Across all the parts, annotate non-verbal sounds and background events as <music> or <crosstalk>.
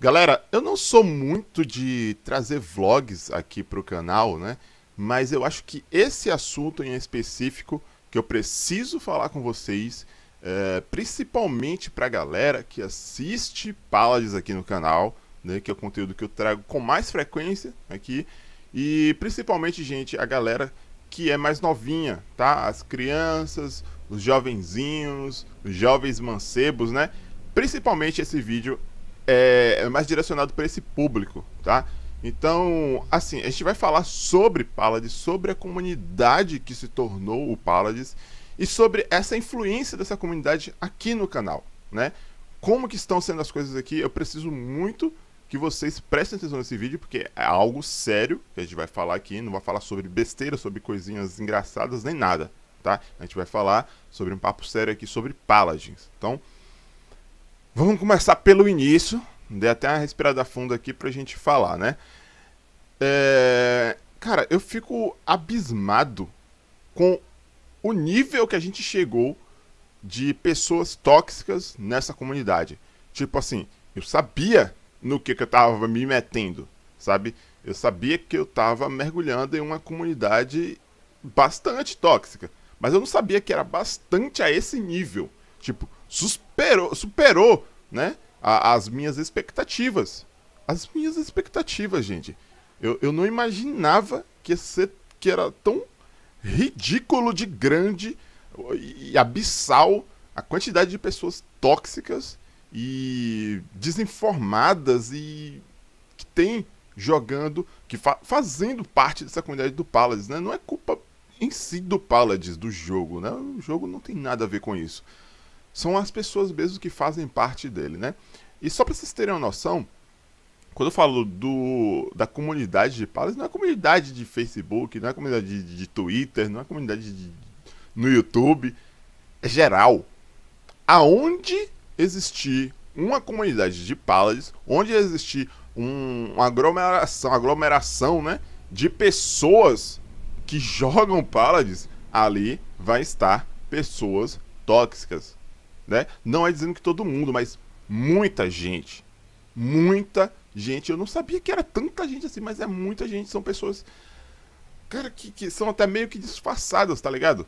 Galera, eu não sou muito de trazer vlogs aqui para o canal, né? Mas eu acho que esse assunto em específico que eu preciso falar com vocês, é, principalmente para a galera que assiste Paladins aqui no canal, né? Que é o conteúdo que eu trago com mais frequência aqui. E principalmente, gente, a galera que é mais novinha, tá? As crianças, os jovenzinhos, os jovens mancebos, né? Principalmente esse vídeo é, é, mais direcionado para esse público, tá? Então, assim, a gente vai falar sobre Paladins, sobre a comunidade que se tornou o Paladins e sobre essa influência dessa comunidade aqui no canal, né? Como que estão sendo as coisas aqui? Eu preciso muito que vocês prestem atenção nesse vídeo, porque é algo sério que a gente vai falar aqui, não vai falar sobre besteira, sobre coisinhas engraçadas, nem nada, tá? A gente vai falar sobre um papo sério aqui sobre Paladins. Então, Vamos começar pelo início. Dei até uma respirada funda aqui pra gente falar, né? É... Cara, eu fico abismado com o nível que a gente chegou de pessoas tóxicas nessa comunidade. Tipo assim, eu sabia no que, que eu tava me metendo, sabe? Eu sabia que eu tava mergulhando em uma comunidade bastante tóxica. Mas eu não sabia que era bastante a esse nível. Tipo, superou, superou né, a, as minhas expectativas. As minhas expectativas, gente. Eu, eu não imaginava que, ser que era tão ridículo de grande e abissal a quantidade de pessoas tóxicas e desinformadas e que tem jogando, que fa fazendo parte dessa comunidade do Paladins, né? Não é culpa em si do Paladins, do jogo, né? O jogo não tem nada a ver com isso são as pessoas mesmo que fazem parte dele, né? E só para vocês terem uma noção, quando eu falo do, da comunidade de Palas, não é comunidade de Facebook, não é comunidade de, de, Twitter, não é comunidade de, no YouTube, é geral. Aonde existir uma comunidade de Palas, onde existir um, uma aglomeração, aglomeração, né, de pessoas que jogam Paladins, ali vai estar pessoas tóxicas né? Não é dizendo que todo mundo, mas muita gente, muita gente. Eu não sabia que era tanta gente assim, mas é muita gente. São pessoas, cara, que, que são até meio que disfarçadas, tá ligado?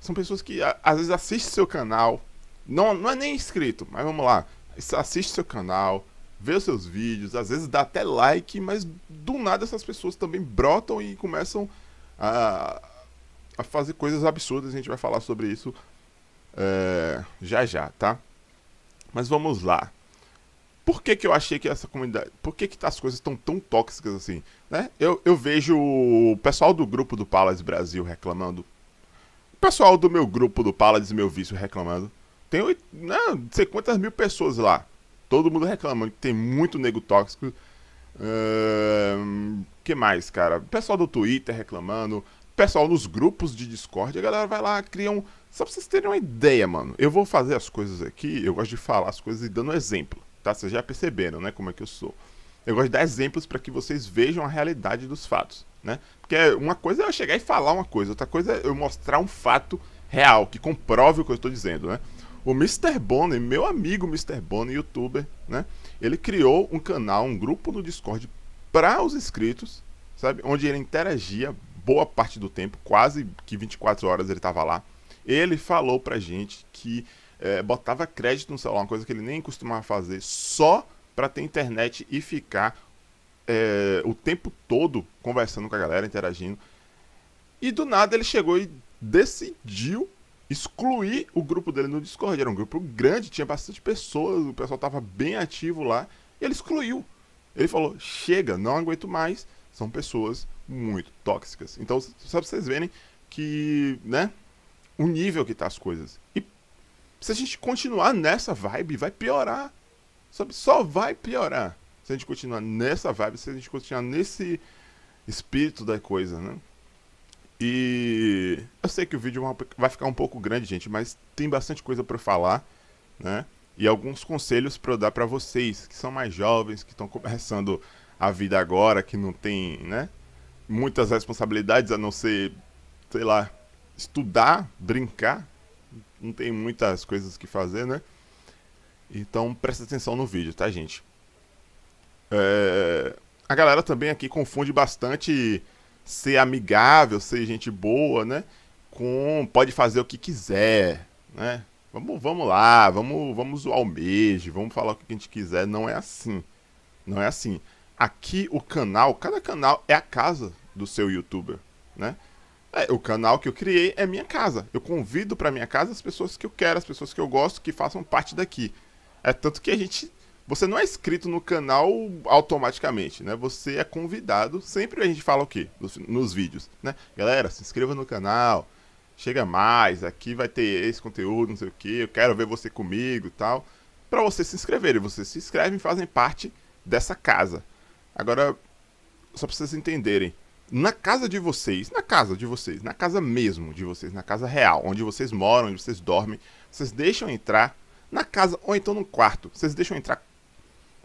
São pessoas que a, às vezes assistem seu canal, não, não é nem inscrito, mas vamos lá, assiste seu canal, vê os seus vídeos, às vezes dá até like, mas do nada essas pessoas também brotam e começam a, a fazer coisas absurdas. A gente vai falar sobre isso é, já já, tá? Mas vamos lá. Por que, que eu achei que essa comunidade. Por que, que tá as coisas estão tão tóxicas assim? Né? Eu, eu vejo o pessoal do grupo do Palace Brasil reclamando. O pessoal do meu grupo do Palace Meu Vício reclamando. Tem oito, né, não sei quantas mil pessoas lá. Todo mundo reclamando que tem muito nego tóxico. Uh, que mais, cara? O pessoal do Twitter reclamando, pessoal, nos grupos de Discord, a galera vai lá, cria um. Só pra vocês terem uma ideia, mano. Eu vou fazer as coisas aqui, eu gosto de falar as coisas e dando exemplo, tá? Vocês já perceberam, né? Como é que eu sou. Eu gosto de dar exemplos para que vocês vejam a realidade dos fatos, né? Porque uma coisa é eu chegar e falar uma coisa, outra coisa é eu mostrar um fato real, que comprove o que eu estou dizendo, né? O Mr. Bonner, meu amigo Mr. Bonner, youtuber, né? Ele criou um canal, um grupo no Discord para os inscritos, sabe? Onde ele interagia boa parte do tempo, quase que 24 horas ele estava lá. Ele falou pra gente que é, botava crédito no celular, uma coisa que ele nem costumava fazer, só para ter internet e ficar é, o tempo todo conversando com a galera, interagindo. E do nada ele chegou e decidiu excluir o grupo dele no Discord. Era um grupo grande, tinha bastante pessoas, o pessoal estava bem ativo lá. ele excluiu. Ele falou: chega, não aguento mais. São pessoas muito tóxicas. Então, só pra vocês verem que, né, o nível que tá as coisas. E se a gente continuar nessa vibe, vai piorar. Sabe? Só vai piorar. Se a gente continuar nessa vibe, se a gente continuar nesse espírito da coisa, né? E eu sei que o vídeo vai ficar um pouco grande, gente, mas tem bastante coisa para falar, né? E alguns conselhos para eu dar para vocês que são mais jovens, que estão começando a vida agora, que não tem, né? muitas responsabilidades a não ser, sei lá, estudar, brincar. Não tem muitas coisas que fazer, né? Então presta atenção no vídeo, tá, gente? É... A galera também aqui confunde bastante ser amigável, ser gente boa, né? Com pode fazer o que quiser, né? Vamos, vamos lá, vamos, vamos zoar o mês, vamos falar o que a gente quiser. Não é assim. Não é assim aqui o canal, cada canal é a casa do seu youtuber, né? É, o canal que eu criei é minha casa. Eu convido para minha casa as pessoas que eu quero, as pessoas que eu gosto, que façam parte daqui. É tanto que a gente, você não é inscrito no canal automaticamente, né? Você é convidado. Sempre a gente fala o quê? Nos, nos vídeos, né? Galera, se inscreva no canal. Chega mais, aqui vai ter esse conteúdo, não sei o quê Eu quero ver você comigo, tal. Para você se inscrever, e vocês se inscrevem, fazem parte dessa casa. Agora, só pra vocês entenderem. Na casa de vocês, na casa de vocês, na casa mesmo de vocês, na casa real, onde vocês moram, onde vocês dormem, vocês deixam entrar na casa ou então no quarto. Vocês deixam entrar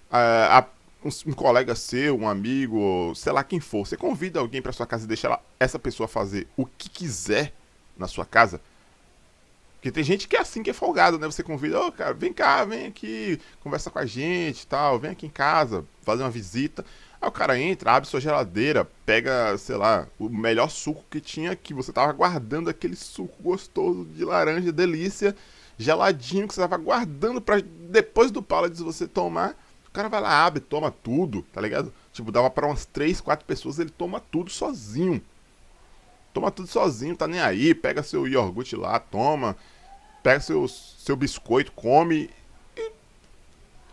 uh, um, um, colega seu, um amigo, sei lá quem for. Você convida alguém para sua casa e deixa ela, essa pessoa fazer o que quiser na sua casa. Porque tem gente que é assim, que é folgado, né? Você convida, ô, oh, cara, vem cá, vem aqui, conversa com a gente tal, vem aqui em casa, fazer uma visita. Aí o cara entra, abre sua geladeira, pega, sei lá, o melhor suco que tinha aqui. Você tava guardando aquele suco gostoso de laranja, delícia, geladinho, que você tava guardando para depois do de você tomar. O cara vai lá, abre, toma tudo, tá ligado? Tipo, dava para umas 3, 4 pessoas, ele toma tudo sozinho. Toma tudo sozinho, tá nem aí. Pega seu iogurte lá, toma. Pega seu, seu biscoito, come. E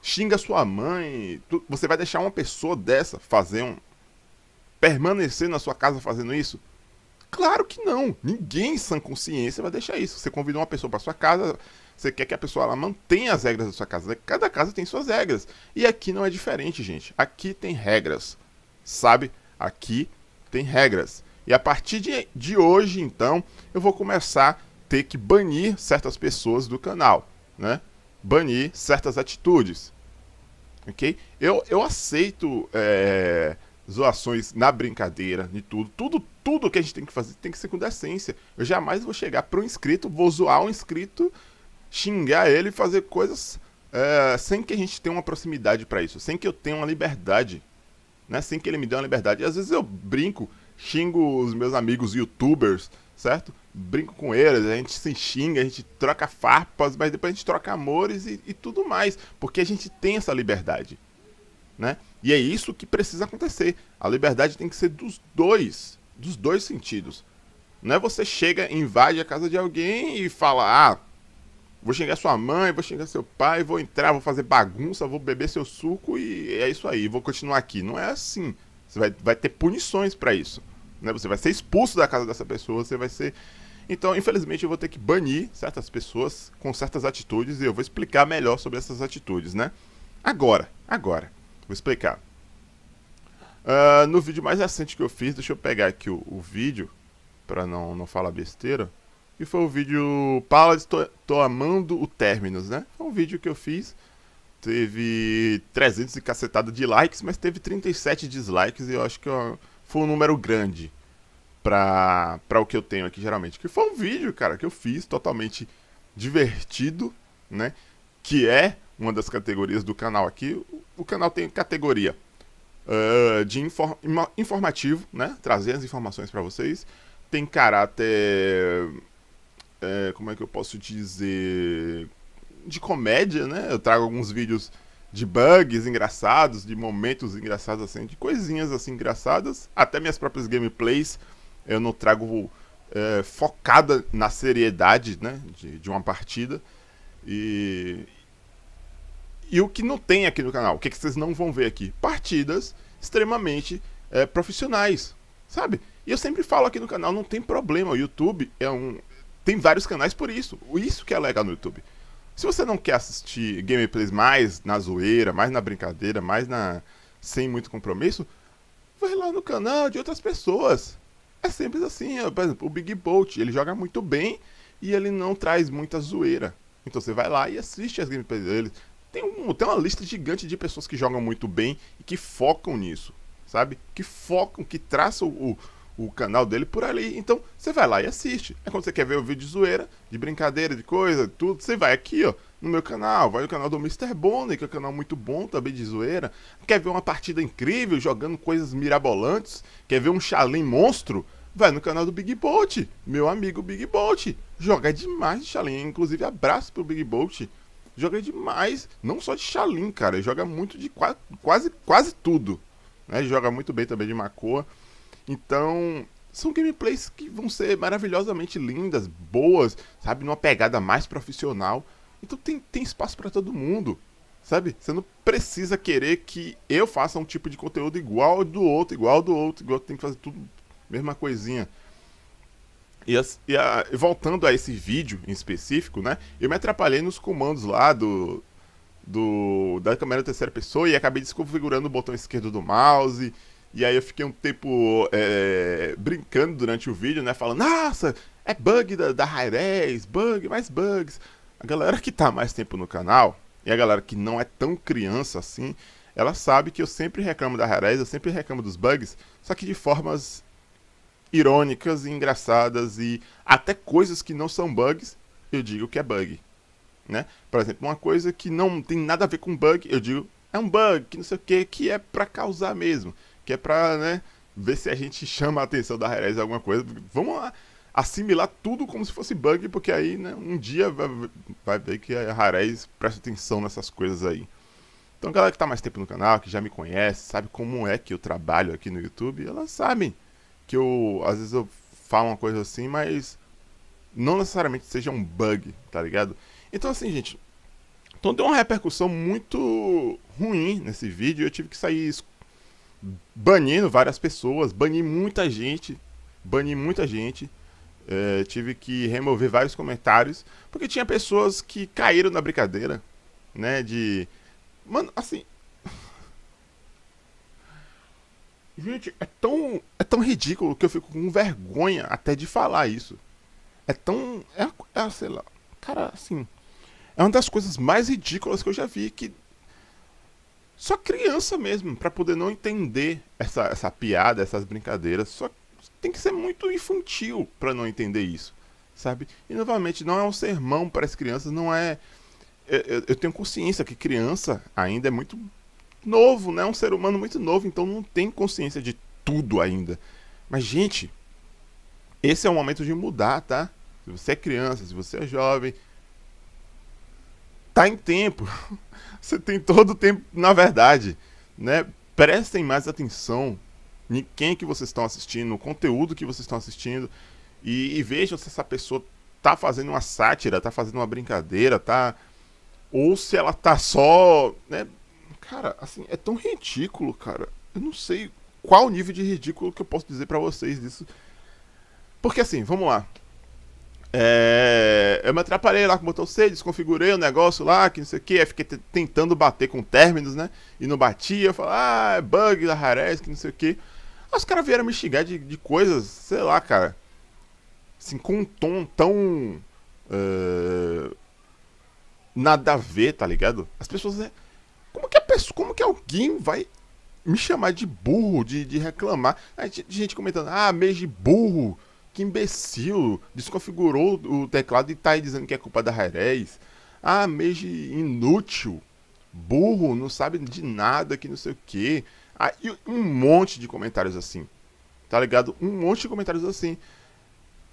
xinga sua mãe. Tu, você vai deixar uma pessoa dessa fazer um. permanecer na sua casa fazendo isso? Claro que não. Ninguém em sã consciência vai deixar isso. Você convida uma pessoa para sua casa, você quer que a pessoa ela mantenha as regras da sua casa. Cada casa tem suas regras. E aqui não é diferente, gente. Aqui tem regras. Sabe? Aqui tem regras. E a partir de, de hoje, então, eu vou começar a ter que banir certas pessoas do canal, né? Banir certas atitudes, ok? Eu, eu aceito é, zoações na brincadeira de tudo. Tudo tudo que a gente tem que fazer tem que ser com decência. Eu jamais vou chegar para um inscrito, vou zoar um inscrito, xingar ele e fazer coisas é, sem que a gente tenha uma proximidade para isso, sem que eu tenha uma liberdade, né? Sem que ele me dê uma liberdade. E às vezes eu brinco xingo os meus amigos youtubers, certo? Brinco com eles, a gente se xinga, a gente troca farpas, mas depois a gente troca amores e, e tudo mais, porque a gente tem essa liberdade, né? E é isso que precisa acontecer. A liberdade tem que ser dos dois, dos dois sentidos. Não é você chega, invade a casa de alguém e fala, ah, vou xingar sua mãe, vou xingar seu pai, vou entrar, vou fazer bagunça, vou beber seu suco e é isso aí, vou continuar aqui. Não é assim. Você vai, vai ter punições para isso. Né? Você vai ser expulso da casa dessa pessoa, você vai ser. Então, infelizmente, eu vou ter que banir certas pessoas com certas atitudes e eu vou explicar melhor sobre essas atitudes, né? Agora, agora, vou explicar. Uh, no vídeo mais recente que eu fiz, deixa eu pegar aqui o, o vídeo, para não, não falar besteira. E foi o vídeo palas tô, tô amando o Terminus, né? Foi um vídeo que eu fiz teve 300 e cacetada de likes, mas teve 37 dislikes e eu acho que é foi um número grande pra, o que eu tenho aqui geralmente. Que foi um vídeo, cara, que eu fiz totalmente divertido, né? Que é uma das categorias do canal aqui. O canal tem categoria uh, de inform informativo, né? Trazer as informações para vocês. Tem caráter. É, como é que eu posso dizer? de comédia, né? Eu trago alguns vídeos de bugs engraçados, de momentos engraçados assim, de coisinhas assim engraçadas. Até minhas próprias gameplays eu não trago é, focada na seriedade, né? De, de uma partida. E, e o que não tem aqui no canal, o que, que vocês não vão ver aqui? Partidas extremamente é, profissionais, sabe? E eu sempre falo aqui no canal, não tem problema, o YouTube é um... Tem vários canais por isso, isso que é legal no YouTube. Se você não quer assistir gameplays mais na zoeira, mais na brincadeira, mais na sem muito compromisso, vai lá no canal de outras pessoas. É simples assim, por exemplo, o Big Bolt, ele joga muito bem e ele não traz muita zoeira. Então você vai lá e assiste as gameplays dele. Tem, um, tem uma lista gigante de pessoas que jogam muito bem e que focam nisso, sabe? Que focam, que traçam o, o canal dele por ali. Então, você vai lá e assiste. É quando você quer ver o vídeo de zoeira, de brincadeira, de coisa, tudo, você vai aqui, ó, no meu canal, vai no canal do Mr. Bonner, que é um canal muito bom também de zoeira. Quer ver uma partida incrível, jogando coisas mirabolantes? Quer ver um xalim monstro? Vai no canal do Big Bolt, meu amigo Big Bolt. Joga demais de Shaolin, inclusive abraço pro Big Bolt. Joga demais, não só de xalim cara, ele joga muito de quase, quase, tudo. Né? joga muito bem também de Makoa. Então, são gameplays que vão ser maravilhosamente lindas, boas, sabe? Numa pegada mais profissional. Então tem, tem espaço para todo mundo, sabe? Você não precisa querer que eu faça um tipo de conteúdo igual do outro, igual do outro, igual tem que fazer tudo mesma coisinha. E, e a, voltando a esse vídeo em específico, né? Eu me atrapalhei nos comandos lá do, do da câmera terceira pessoa e acabei desconfigurando o botão esquerdo do mouse e aí eu fiquei um tempo é, brincando durante o vídeo, né? Falando, nossa, é bug da, da hi bug, mais bugs. A galera que tá mais tempo no canal, e a galera que não é tão criança assim, ela sabe que eu sempre reclamo da hi eu sempre reclamo dos bugs, só que de formas irônicas e engraçadas e até coisas que não são bugs, eu digo que é bug. Né? Por exemplo, uma coisa que não tem nada a ver com bug, eu digo é um bug, que não sei o que, que é para causar mesmo que é pra, né, ver se a gente chama a atenção da em alguma coisa. Vamos lá assimilar tudo como se fosse bug, porque aí né, um dia vai, vai, ver que a Rarez presta atenção nessas coisas aí. Então, galera que está mais tempo no canal, que já me conhece, sabe como é que eu trabalho aqui no YouTube, elas sabem que eu, às vezes eu falo uma coisa assim, mas não necessariamente seja um bug, tá ligado? Então, assim, gente, então deu uma repercussão muito ruim nesse vídeo, eu tive que sair banindo várias pessoas, bani muita gente, bani muita gente. É, tive que remover vários comentários, porque tinha pessoas que caíram na brincadeira, né? De. Mano, assim. <laughs> Gente, é tão, é tão ridículo que eu fico com vergonha até de falar isso. É tão. É, é, sei lá. Cara, assim. É uma das coisas mais ridículas que eu já vi que só criança mesmo, para poder não entender essa, essa piada, essas brincadeiras. Só tem que ser muito infantil para não entender isso, sabe? E novamente, não é um sermão para as crianças, não é. Eu, é, é, eu tenho consciência que criança ainda é muito novo, né? É um ser humano muito novo, então não tem consciência de tudo ainda. Mas, gente, esse é o momento de mudar, tá? Se você é criança, se você é jovem, tá em tempo. <laughs> Você tem todo o tempo, na verdade, né? Prestem mais atenção em quem que vocês estão assistindo, o conteúdo que vocês estão assistindo e, e vejam se essa pessoa tá fazendo uma sátira, tá fazendo uma brincadeira, tá ou se ela tá só, né? Cara, assim, é tão ridículo, cara. Eu não sei qual o nível de ridículo que eu posso dizer para vocês disso. Porque assim, vamos lá. É, eu me atrapalhei lá com o botão C, desconfigurei o negócio lá, que não sei o que, fiquei tentando bater com términos, né? E não batia, eu falei, ah, é bug da Harez, que não sei o que. Os caras vieram me xingar de, de coisas, sei lá, cara. Assim, com um tom tão. Uh, nada a ver, tá ligado? As pessoas. Né, como que a pessoa. Como que alguém vai me chamar de burro, de, de reclamar? Aí, gente comentando, ah, mês de burro, que imbecil desconfigurou o teclado e tá aí dizendo que é culpa da Rerez. Ah, Meiji inútil, burro, não sabe de nada, que não sei o que. Aí ah, um monte de comentários assim. Tá ligado? Um monte de comentários assim.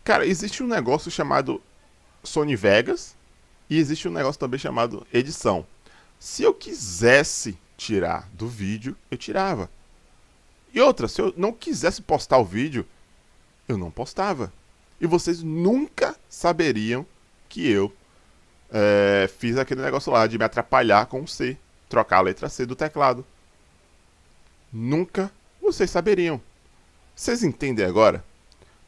Cara, existe um negócio chamado Sony Vegas e existe um negócio também chamado edição. Se eu quisesse tirar do vídeo, eu tirava. E outra, se eu não quisesse postar o vídeo, eu não postava. E vocês nunca saberiam que eu é, fiz aquele negócio lá de me atrapalhar com o C, trocar a letra C do teclado. Nunca vocês saberiam. Vocês entendem agora?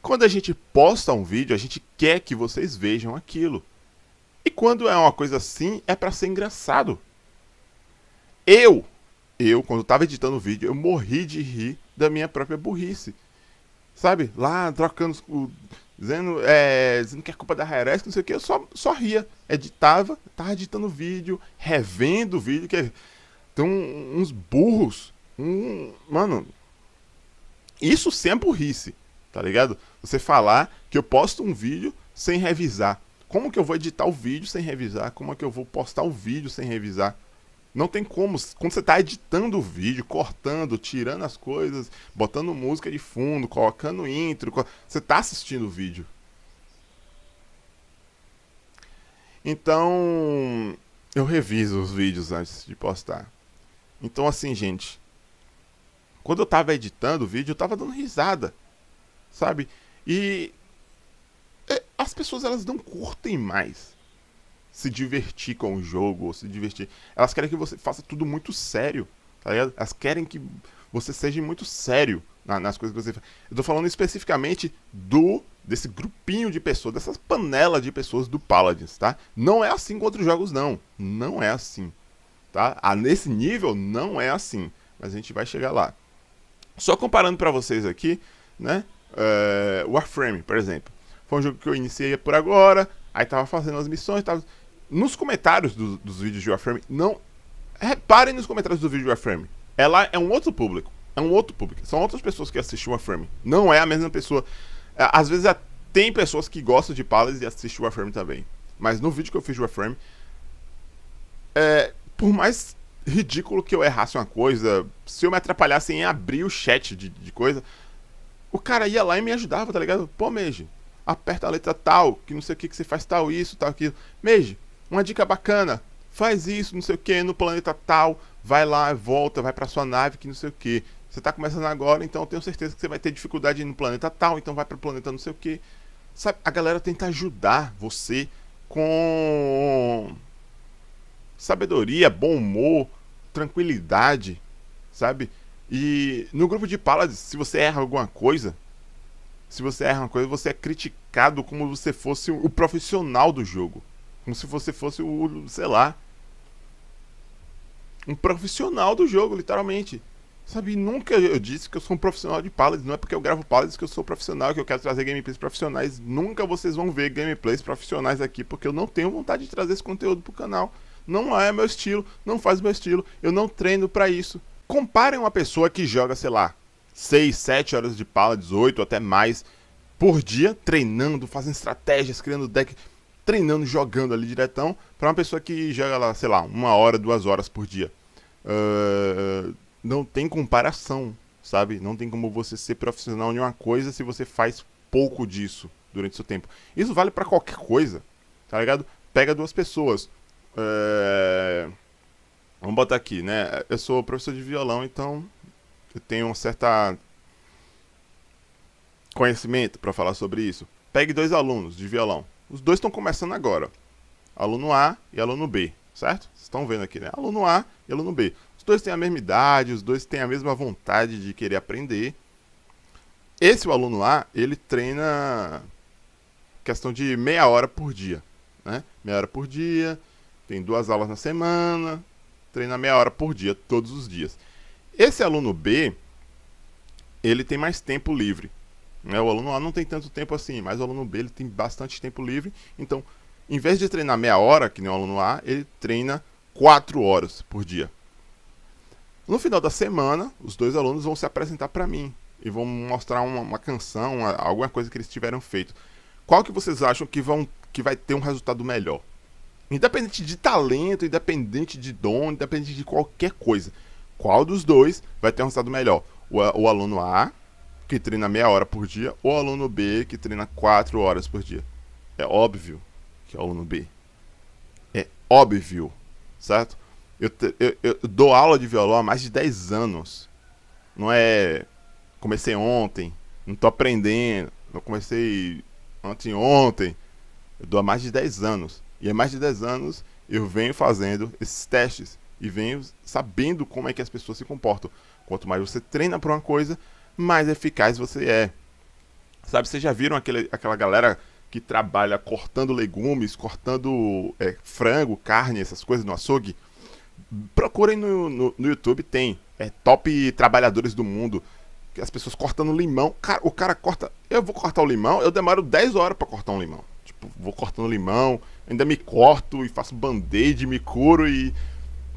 Quando a gente posta um vídeo, a gente quer que vocês vejam aquilo. E quando é uma coisa assim, é para ser engraçado. Eu, eu quando estava editando o vídeo, eu morri de rir da minha própria burrice sabe? Lá trocando, dizendo, é, dizendo que é culpa da Heres, não sei o que, eu só, só ria. Editava, tava editando vídeo, revendo vídeo, que tem uns burros. Um, mano, isso sem a é burrice, tá ligado? Você falar que eu posto um vídeo sem revisar. Como que eu vou editar o vídeo sem revisar? Como é que eu vou postar o vídeo sem revisar? Não tem como. Quando você está editando o vídeo, cortando, tirando as coisas, botando música de fundo, colocando intro, você está assistindo o vídeo. Então, eu reviso os vídeos antes de postar. Então, assim, gente, quando eu estava editando o vídeo, eu estava dando risada, sabe? E é, as pessoas elas não curtem mais se divertir com o jogo, ou se divertir. Elas querem que você faça tudo muito sério, tá ligado? Elas querem que você seja muito sério na, nas coisas que você faz. Eu tô falando especificamente do desse grupinho de pessoas, dessas panelas de pessoas do Paladins, tá? Não é assim com outros jogos não, não é assim, tá? Ah, nesse nível não é assim, mas a gente vai chegar lá. Só comparando para vocês aqui, né? Uh, Warframe, por exemplo, foi um jogo que eu iniciei por agora, aí tava fazendo as missões, tava nos comentários do, dos vídeos de Warframe, não. Reparem nos comentários do vídeo de Warframe. Ela é, é um outro público. É um outro público. São outras pessoas que assistem Warframe. Não é a mesma pessoa. É, às vezes é, tem pessoas que gostam de Palace e assistem Warframe também. Mas no vídeo que eu fiz de Warframe, é, por mais ridículo que eu errasse uma coisa, se eu me atrapalhasse em abrir o chat de, de coisa, o cara ia lá e me ajudava, tá ligado? Pô, Meiji, aperta a letra tal, que não sei o que que você faz tal isso, tal aquilo. Meiji, uma dica bacana, faz isso, não sei o que, no planeta tal, vai lá, volta, vai para sua nave, que não sei o que. Você está começando agora, então eu tenho certeza que você vai ter dificuldade no planeta tal, então vai para o planeta não sei o que. Sabe, a galera tenta ajudar você com sabedoria, bom humor, tranquilidade, sabe? E no grupo de Paladins, se você erra alguma coisa, se você erra uma coisa, você é criticado como se você fosse o profissional do jogo. Como se você fosse o, sei lá, um profissional do jogo, literalmente. Sabe, nunca eu disse que eu sou um profissional de Paladins, não é porque eu gravo Paladins que eu sou profissional, que eu quero trazer gameplays profissionais. Nunca vocês vão ver gameplays profissionais aqui, porque eu não tenho vontade de trazer esse conteúdo pro canal. Não é meu estilo, não faz meu estilo, eu não treino para isso. Comparem uma pessoa que joga, sei lá, 6, 7 horas de Paladins, 8 até mais por dia, treinando, fazendo estratégias, criando deck treinando, jogando ali diretão, para uma pessoa que joga lá, sei lá, uma hora, duas horas por dia. Uh, não tem comparação, sabe? Não tem como você ser profissional em uma coisa se você faz pouco disso durante seu tempo. Isso vale para qualquer coisa, tá ligado? Pega duas pessoas. Ah, vamos botar aqui, né? Eu sou professor de violão, então eu tenho um certo conhecimento para falar sobre isso. Pegue dois alunos de violão. Os dois estão começando agora. Aluno A e aluno B, certo? Vocês estão vendo aqui, né? Aluno A e aluno B. Os dois têm a mesma idade, os dois têm a mesma vontade de querer aprender. Esse o aluno A, ele treina questão de meia hora por dia, né? Meia hora por dia, tem duas aulas na semana, treina meia hora por dia todos os dias. Esse aluno B, ele tem mais tempo livre. Né? O aluno A não tem tanto tempo assim, mas o aluno B ele tem bastante tempo livre. Então, em vez de treinar meia hora, que nem o aluno A, ele treina 4 horas por dia. No final da semana, os dois alunos vão se apresentar para mim e vão mostrar uma, uma canção, uma, alguma coisa que eles tiveram feito. Qual que vocês acham que, vão, que vai ter um resultado melhor? Independente de talento, independente de dom, independente de qualquer coisa. Qual dos dois vai ter um resultado melhor? o, o aluno A que treina meia hora por dia, ou aluno B, que treina quatro horas por dia. É óbvio que é aluno B. É óbvio, certo? Eu, eu, eu dou aula de violão há mais de 10 anos. Não é. Comecei ontem, não tô aprendendo. Eu comecei ontem Eu dou há mais de 10 anos. E há mais de 10 anos eu venho fazendo esses testes e venho sabendo como é que as pessoas se comportam. Quanto mais você treina para uma coisa, mais eficaz você é. Sabe, vocês já viram aquele, aquela galera que trabalha cortando legumes, cortando é, frango, carne, essas coisas no açougue? Procurem no, no, no YouTube, tem. É top trabalhadores do mundo. As pessoas cortando limão. Cara, o cara corta. Eu vou cortar o limão, eu demoro 10 horas para cortar um limão. Tipo, vou cortando limão, ainda me corto e faço band-aid, me curo e.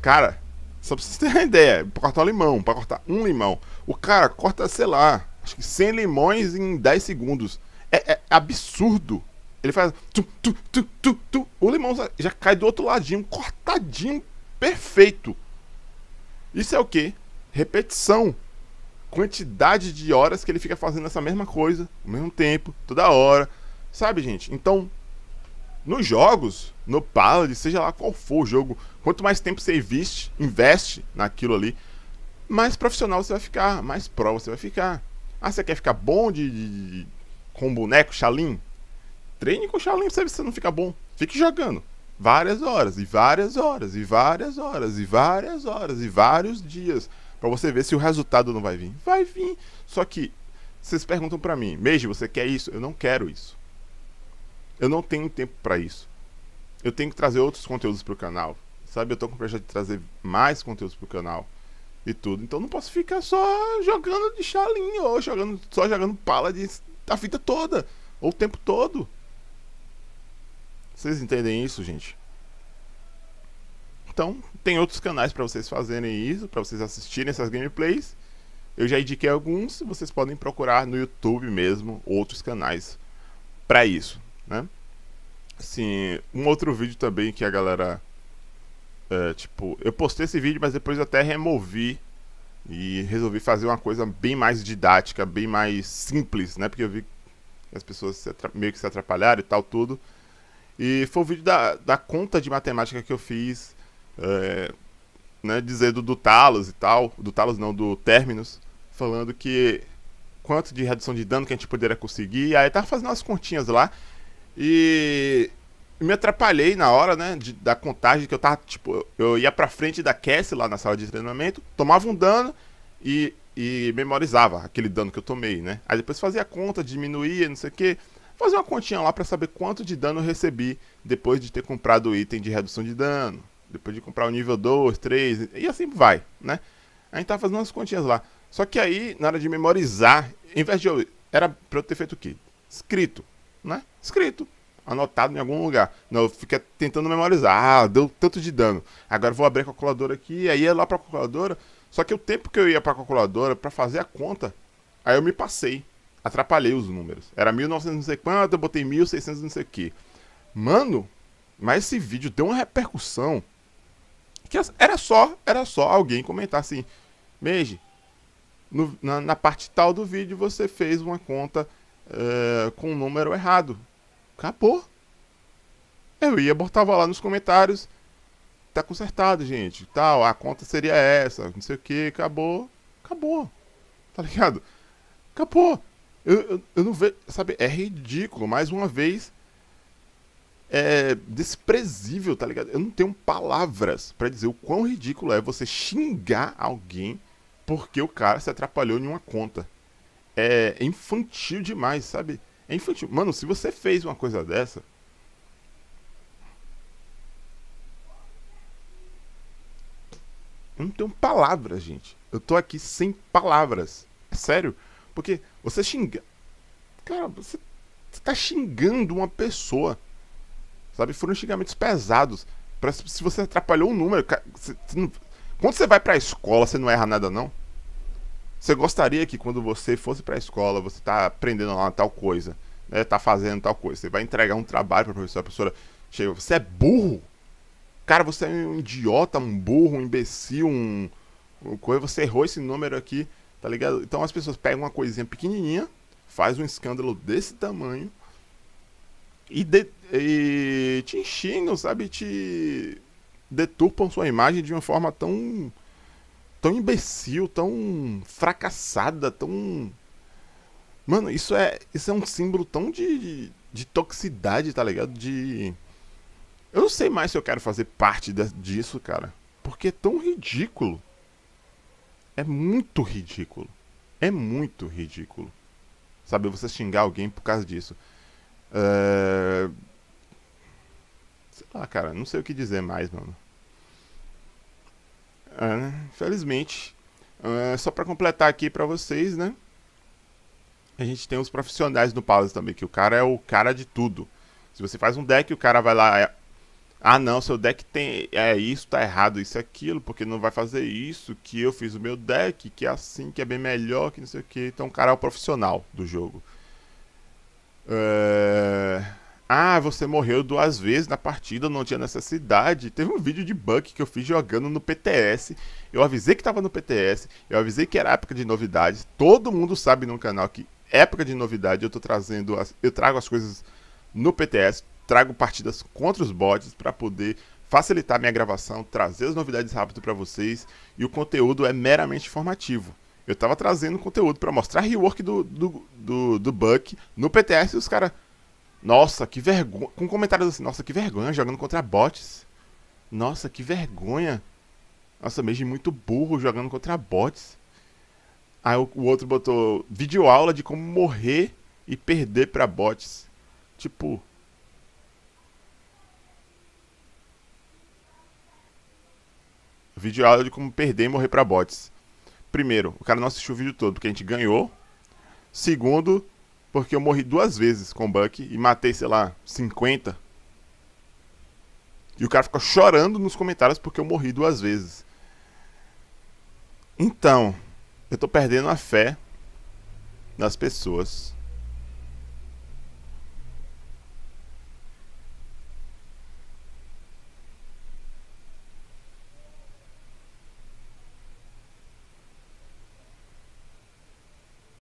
Cara, só pra vocês terem uma ideia, pra cortar um limão, pra cortar um limão. O cara corta, sei lá, acho que 100 limões em 10 segundos. É, é absurdo. Ele faz. Tu, tu, tu, tu, tu. O limão já cai do outro ladinho, cortadinho, perfeito. Isso é o que? Repetição. Quantidade de horas que ele fica fazendo essa mesma coisa, ao mesmo tempo, toda hora. Sabe, gente? Então, nos jogos, no Paladin, seja lá qual for o jogo, Quanto mais tempo você investe, investe naquilo ali, mais profissional você vai ficar, mais pro você vai ficar. Ah, você quer ficar bom de, de com boneco xalim? Treine com xalim pra você não ficar bom. Fique jogando. Várias horas, e várias horas, e várias horas, e várias horas, e vários dias. para você ver se o resultado não vai vir. Vai vir. Só que vocês perguntam para mim, Meiji, você quer isso? Eu não quero isso. Eu não tenho tempo para isso. Eu tenho que trazer outros conteúdos pro canal. Sabe, eu tô com o projeto de trazer mais conteúdos pro canal e tudo. Então não posso ficar só jogando de chalinho ou jogando, só jogando pala de, a fita toda. Ou o tempo todo. Vocês entendem isso, gente? Então, tem outros canais para vocês fazerem isso, para vocês assistirem essas gameplays. Eu já indiquei alguns, vocês podem procurar no YouTube mesmo outros canais para isso, né? Assim, um outro vídeo também que a galera é, tipo, eu postei esse vídeo, mas depois eu até removi e resolvi fazer uma coisa bem mais didática, bem mais simples, né? Porque eu vi as pessoas meio que se atrapalharam e tal, tudo. E foi o vídeo da, da conta de matemática que eu fiz, é, né, dizendo do Talos e tal, do Talos não, do Terminus, falando que quanto de redução de dano que a gente poderia conseguir. aí tava fazendo umas continhas lá. E me atrapalhei na hora, né, de, da contagem que eu tava, tipo, eu ia pra frente da Cassie lá na sala de treinamento, tomava um dano e, e memorizava aquele dano que eu tomei, né? Aí depois fazia a conta, diminuía, não sei o quê. Fazia uma continha lá para saber quanto de dano eu recebi depois de ter comprado o item de redução de dano, depois de comprar o nível 2, 3 e assim vai, né? A gente tava fazendo umas continhas lá. Só que aí, na hora de memorizar, em vez de eu. Era pra eu ter feito o quê? Escrito, né? Escrito anotado em algum lugar. Não, fiquei tentando memorizar. Ah, deu tanto de dano. Agora vou abrir a calculadora aqui, aí ia é lá pra calculadora. Só que o tempo que eu ia pra calculadora para fazer a conta, aí eu me passei. Atrapalhei os números. Era 1900 não sei quanto, eu botei 1600 não sei o que. Mano, mas esse vídeo deu uma repercussão que era só, era só alguém comentar assim, Meiji, na, na, parte tal do vídeo você fez uma conta uh, com um número errado. Acabou. Eu ia, botava lá nos comentários. Tá consertado, gente. Tal, a conta seria essa, não sei o que, acabou. Acabou. Tá ligado? Acabou. Eu, eu, eu não vejo. Sabe, é ridículo. Mais uma vez. É desprezível, tá ligado? Eu não tenho palavras para dizer o quão ridículo é você xingar alguém porque o cara se atrapalhou em uma conta. É infantil demais, sabe? É infantil. Mano, se você fez uma coisa dessa. Eu não tenho palavras, gente. Eu tô aqui sem palavras. É sério. Porque você xinga. Cara, você, você tá xingando uma pessoa. Sabe? Foram xingamentos pesados. Pra, se você atrapalhou o número. Cara, você, você não... quando você vai pra escola, você não erra nada, não? Você gostaria que quando você fosse para a escola, você está aprendendo lá tal coisa, né? Tá fazendo tal coisa. Você vai entregar um trabalho para professora, a professora chega, você é burro? Cara, você é um idiota, um burro, um imbecil, um coisa, você errou esse número aqui, tá ligado? Então as pessoas pegam uma coisinha pequenininha, faz um escândalo desse tamanho e, de... e te xingam, sabe? Te deturpam sua imagem de uma forma tão tão imbecil, tão fracassada, tão. Mano, isso é, isso é um símbolo tão de, de, de toxicidade, tá ligado? De. Eu não sei mais se eu quero fazer parte de, disso, cara. Porque é tão ridículo. É muito ridículo. É muito ridículo. Sabe, você xingar alguém por causa disso. É, sei lá, cara, não sei o que dizer mais, mano. É, Infelizmente. É, só para completar aqui para vocês, né? A gente tem os profissionais no Palace também, que o cara é o cara de tudo. Se você faz um deck, o cara vai lá. É, ah, não, seu deck tem. É isso, tá errado, isso, aquilo, porque não vai fazer isso, que eu fiz o meu deck, que é assim, que é bem melhor, que não sei o que. Então o cara é o profissional do jogo. É. Ah, você morreu duas vezes na partida, não tinha necessidade. Teve um vídeo de Buck que eu fiz jogando no PTS. Eu avisei que tava no PTS, eu avisei que era época de novidades. Todo mundo sabe no canal que época de novidade eu tô trazendo, as, eu trago as coisas no PTS, trago partidas contra os bots para poder facilitar minha gravação, trazer as novidades rápido para vocês e o conteúdo é meramente informativo. Eu tava trazendo conteúdo para mostrar rework do, do, do, do Buck no PTS e os caras nossa, que vergonha. Com comentários assim, nossa, que vergonha jogando contra bots. Nossa, que vergonha. Nossa, mesmo muito burro jogando contra bots. Aí o, o outro botou vídeo aula de como morrer e perder para bots. Tipo. Vídeo aula de como perder e morrer para bots. Primeiro, o cara não assistiu o vídeo todo, porque a gente ganhou. Segundo, porque eu morri duas vezes com o Buck e matei, sei lá, 50. E o cara ficou chorando nos comentários porque eu morri duas vezes. Então, eu tô perdendo a fé nas pessoas.